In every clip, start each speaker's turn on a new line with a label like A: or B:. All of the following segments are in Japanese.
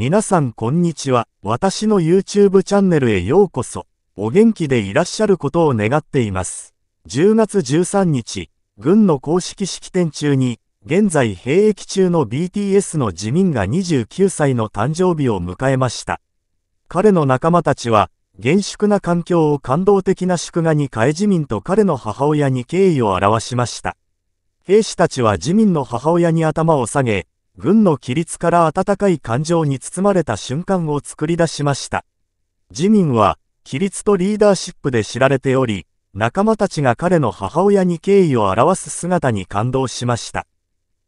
A: 皆さんこんにちは。私の YouTube チャンネルへようこそ。お元気でいらっしゃることを願っています。10月13日、軍の公式式典中に、現在兵役中の BTS の自民が29歳の誕生日を迎えました。彼の仲間たちは、厳粛な環境を感動的な祝賀に変え自民と彼の母親に敬意を表しました。兵士たちは自民の母親に頭を下げ、軍の規律から温かい感情に包まれた瞬間を作り出しました。自民は、規律とリーダーシップで知られており、仲間たちが彼の母親に敬意を表す姿に感動しました。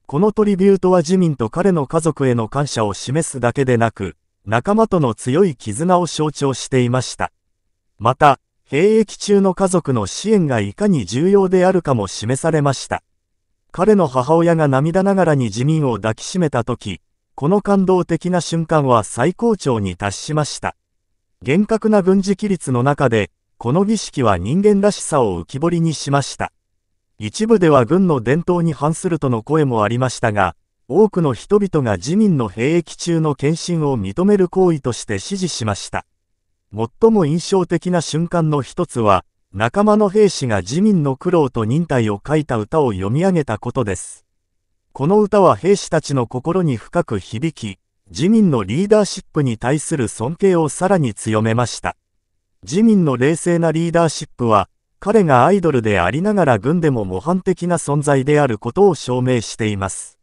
A: このトリビュートは自民と彼の家族への感謝を示すだけでなく、仲間との強い絆を象徴していました。また、兵役中の家族の支援がいかに重要であるかも示されました。彼の母親が涙ながらに自民を抱きしめたとき、この感動的な瞬間は最高潮に達しました。厳格な軍事規律の中で、この儀式は人間らしさを浮き彫りにしました。一部では軍の伝統に反するとの声もありましたが、多くの人々が自民の兵役中の献身を認める行為として支持しました。最も印象的な瞬間の一つは、仲間の兵士が自民の苦労と忍耐を書いた歌を読み上げたことです。この歌は兵士たちの心に深く響き、自民のリーダーシップに対する尊敬をさらに強めました。自民の冷静なリーダーシップは、彼がアイドルでありながら軍でも模範的な存在であることを証明しています。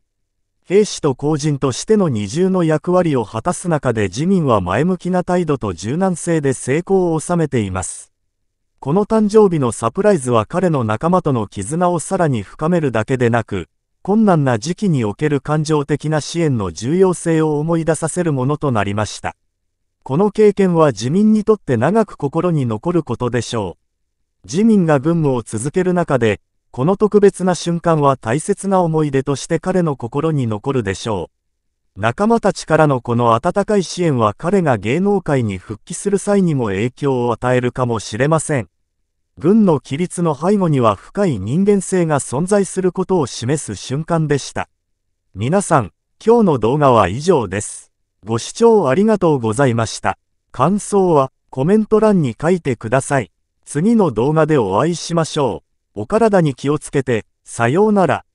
A: 兵士と公人としての二重の役割を果たす中で自民は前向きな態度と柔軟性で成功を収めています。この誕生日のサプライズは彼の仲間との絆をさらに深めるだけでなく、困難な時期における感情的な支援の重要性を思い出させるものとなりました。この経験は自民にとって長く心に残ることでしょう。自民が軍務を続ける中で、この特別な瞬間は大切な思い出として彼の心に残るでしょう。仲間たちからのこの温かい支援は彼が芸能界に復帰する際にも影響を与えるかもしれません。軍の規律の背後には深い人間性が存在することを示す瞬間でした。皆さん、今日の動画は以上です。ご視聴ありがとうございました。感想はコメント欄に書いてください。次の動画でお会いしましょう。お体に気をつけて、さようなら。